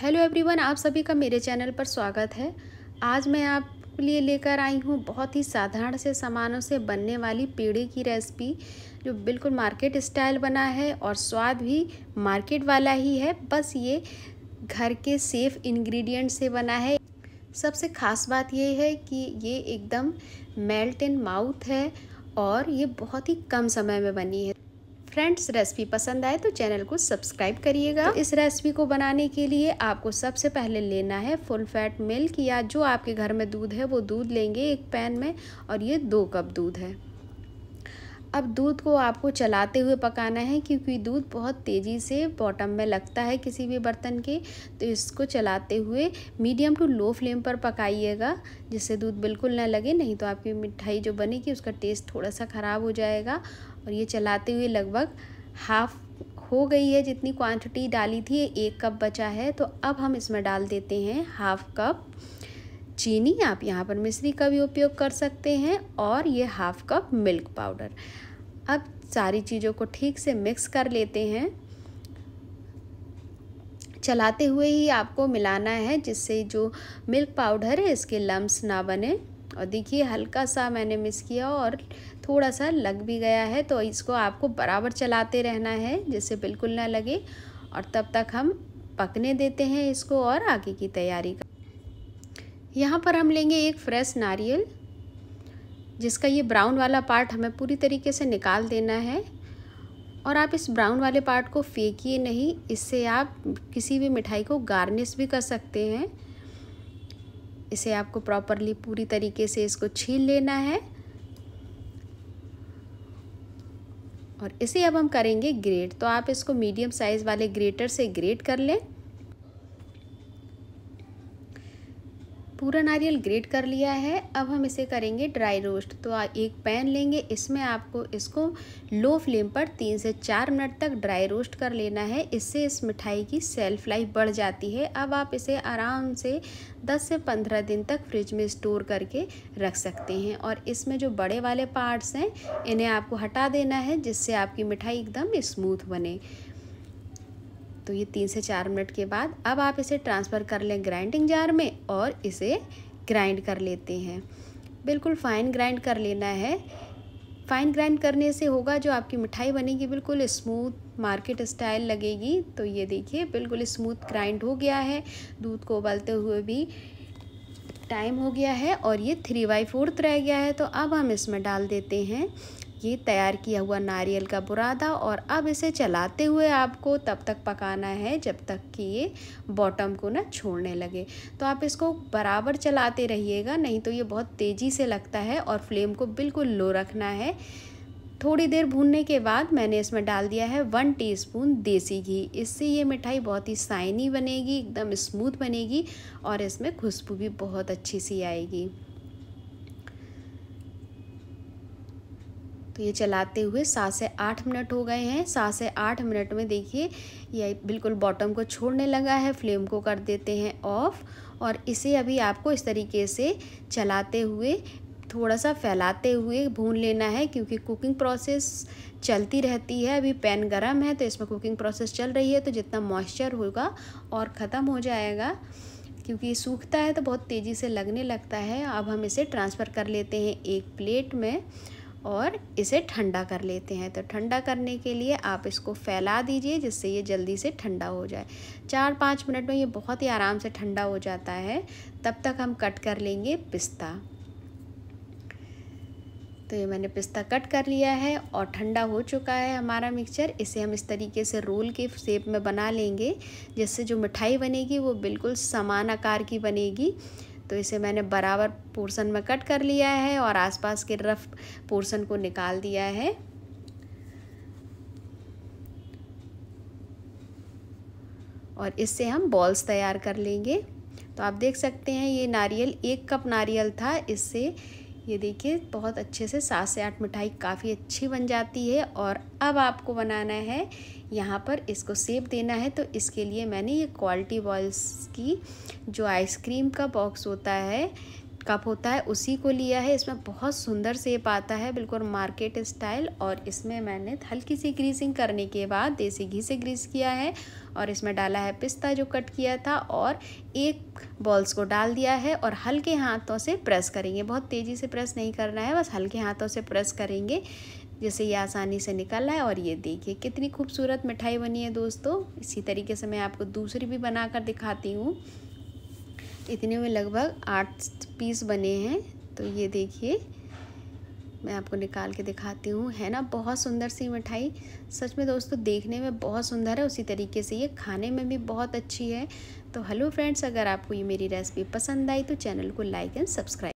hello everyone आप सभी का मेरे चैनल पर स्वागत है आज मैं आपके लिए लेकर आई हूँ बहुत ही साधारण से सामानों से बनने वाली पेड़े की रेसिपी जो बिल्कुल मार्केट स्टाइल बना है और स्वाद भी मार्केट वाला ही है बस ये घर के सेफ इंग्रेडिएंट से बना है सबसे ख़ास बात ये है कि ये एकदम मेल्ट इन माउथ है और ये बहुत ही कम समय में बनी है फ्रेंड्स रेसिपी पसंद आए तो चैनल को सब्सक्राइब करिएगा तो इस रेसिपी को बनाने के लिए आपको सबसे पहले लेना है फुल फैट मिल्क या जो आपके घर में दूध है वो दूध लेंगे एक पैन में और ये दो कप दूध है अब दूध को आपको चलाते हुए पकाना है क्योंकि दूध बहुत तेज़ी से बॉटम में लगता है किसी भी बर्तन के तो इसको चलाते हुए मीडियम टू लो फ्लेम पर पकाइएगा जिससे दूध बिल्कुल ना लगे नहीं तो आपकी मिठाई जो बनेगी उसका टेस्ट थोड़ा सा ख़राब हो जाएगा और ये चलाते हुए लगभग हाफ हो गई है जितनी क्वान्टिटी डाली थी एक कप बचा है तो अब हम इसमें डाल देते हैं हाफ कप चीनी आप यहाँ पर मिश्री का भी उपयोग कर सकते हैं और ये हाफ कप मिल्क पाउडर अब सारी चीज़ों को ठीक से मिक्स कर लेते हैं चलाते हुए ही आपको मिलाना है जिससे जो मिल्क पाउडर है इसके लम्स ना बने और देखिए हल्का सा मैंने मिस किया और थोड़ा सा लग भी गया है तो इसको आपको बराबर चलाते रहना है जिससे बिल्कुल ना लगे और तब तक हम पकने देते हैं इसको और आगे की तैयारी कर यहाँ पर हम लेंगे एक फ्रेश नारियल जिसका ये ब्राउन वाला पार्ट हमें पूरी तरीके से निकाल देना है और आप इस ब्राउन वाले पार्ट को फेंकिए नहीं इससे आप किसी भी मिठाई को गार्निश भी कर सकते हैं इसे आपको प्रॉपरली पूरी तरीके से इसको छील लेना है और इसे अब हम करेंगे ग्रेट तो आप इसको मीडियम साइज़ वाले ग्रेटर से ग्रेट कर लें पूरा नारियल ग्रेट कर लिया है अब हम इसे करेंगे ड्राई रोस्ट तो एक पैन लेंगे इसमें आपको इसको लो फ्लेम पर तीन से चार मिनट तक ड्राई रोस्ट कर लेना है इससे इस मिठाई की सेल्फ लाइफ बढ़ जाती है अब आप इसे आराम से 10 से 15 दिन तक फ्रिज में स्टोर करके रख सकते हैं और इसमें जो बड़े वाले पार्ट्स हैं इन्हें आपको हटा देना है जिससे आपकी मिठाई एकदम स्मूथ बने तो ये तीन से चार मिनट के बाद अब आप इसे ट्रांसफ़र कर लें ग्राइंडिंग जार में और इसे ग्राइंड कर लेते हैं बिल्कुल फाइन ग्राइंड कर लेना है फाइन ग्राइंड करने से होगा जो आपकी मिठाई बनेगी बिल्कुल स्मूथ मार्केट स्टाइल लगेगी तो ये देखिए बिल्कुल स्मूथ ग्राइंड हो गया है दूध को उबालते हुए भी टाइम हो गया है और ये थ्री बाई फोर्थ रह गया है तो अब हम इसमें डाल देते हैं ये तैयार किया हुआ नारियल का बुरादा और अब इसे चलाते हुए आपको तब तक पकाना है जब तक कि ये बॉटम को ना छोड़ने लगे तो आप इसको बराबर चलाते रहिएगा नहीं तो ये बहुत तेज़ी से लगता है और फ्लेम को बिल्कुल लो रखना है थोड़ी देर भूनने के बाद मैंने इसमें डाल दिया है वन टीस्पून देसी घी इससे ये मिठाई बहुत ही साइनी बनेगी एकदम स्मूथ बनेगी और इसमें खुशबू भी बहुत अच्छी सी आएगी तो ये चलाते हुए सात से आठ मिनट हो गए हैं सात से आठ मिनट में देखिए ये बिल्कुल बॉटम को छोड़ने लगा है फ्लेम को कर देते हैं ऑफ़ और इसे अभी आपको इस तरीके से चलाते हुए थोड़ा सा फैलाते हुए भून लेना है क्योंकि कुकिंग प्रोसेस चलती रहती है अभी पैन गरम है तो इसमें कुकिंग प्रोसेस चल रही है तो जितना मॉइस्चर होगा और ख़त्म हो जाएगा क्योंकि सूखता है तो बहुत तेज़ी से लगने लगता है अब हम इसे ट्रांसफ़र कर लेते हैं एक प्लेट में और इसे ठंडा कर लेते हैं तो ठंडा करने के लिए आप इसको फैला दीजिए जिससे ये जल्दी से ठंडा हो जाए चार पाँच मिनट में ये बहुत ही आराम से ठंडा हो जाता है तब तक हम कट कर लेंगे पिस्ता तो ये मैंने पिस्ता कट कर लिया है और ठंडा हो चुका है हमारा मिक्सचर इसे हम इस तरीके से रोल के शेप में बना लेंगे जिससे जो मिठाई बनेगी वो बिल्कुल समान आकार की बनेगी तो इसे मैंने बराबर पोर्शन में कट कर लिया है और आसपास के रफ पोर्शन को निकाल दिया है और इससे हम बॉल्स तैयार कर लेंगे तो आप देख सकते हैं ये नारियल एक कप नारियल था इससे ये देखिए बहुत अच्छे से सात से आठ मिठाई काफ़ी अच्छी बन जाती है और अब आपको बनाना है यहाँ पर इसको सेप देना है तो इसके लिए मैंने ये क्वालिटी बॉल्स की जो आइसक्रीम का बॉक्स होता है कप होता है उसी को लिया है इसमें बहुत सुंदर सेप आता है बिल्कुल मार्केट स्टाइल और इसमें मैंने हल्की सी ग्रीसिंग करने के बाद देसी घी से ग्रीस किया है और इसमें डाला है पिस्ता जो कट किया था और एक बॉल्स को डाल दिया है और हल्के हाथों से प्रेस करेंगे बहुत तेज़ी से प्रेस नहीं करना है बस हल्के हाथों से प्रेस करेंगे जैसे ये आसानी से निकल है और ये देखिए कितनी खूबसूरत मिठाई बनी है दोस्तों इसी तरीके से मैं आपको दूसरी भी बना कर दिखाती हूँ इतने में लगभग आठ पीस बने हैं तो ये देखिए मैं आपको निकाल के दिखाती हूँ है ना बहुत सुंदर सी मिठाई सच में दोस्तों देखने में बहुत सुंदर है उसी तरीके से ये खाने में भी बहुत अच्छी है तो हेलो फ्रेंड्स अगर आपको ये मेरी रेसिपी पसंद आई तो चैनल को लाइक एंड सब्सक्राइब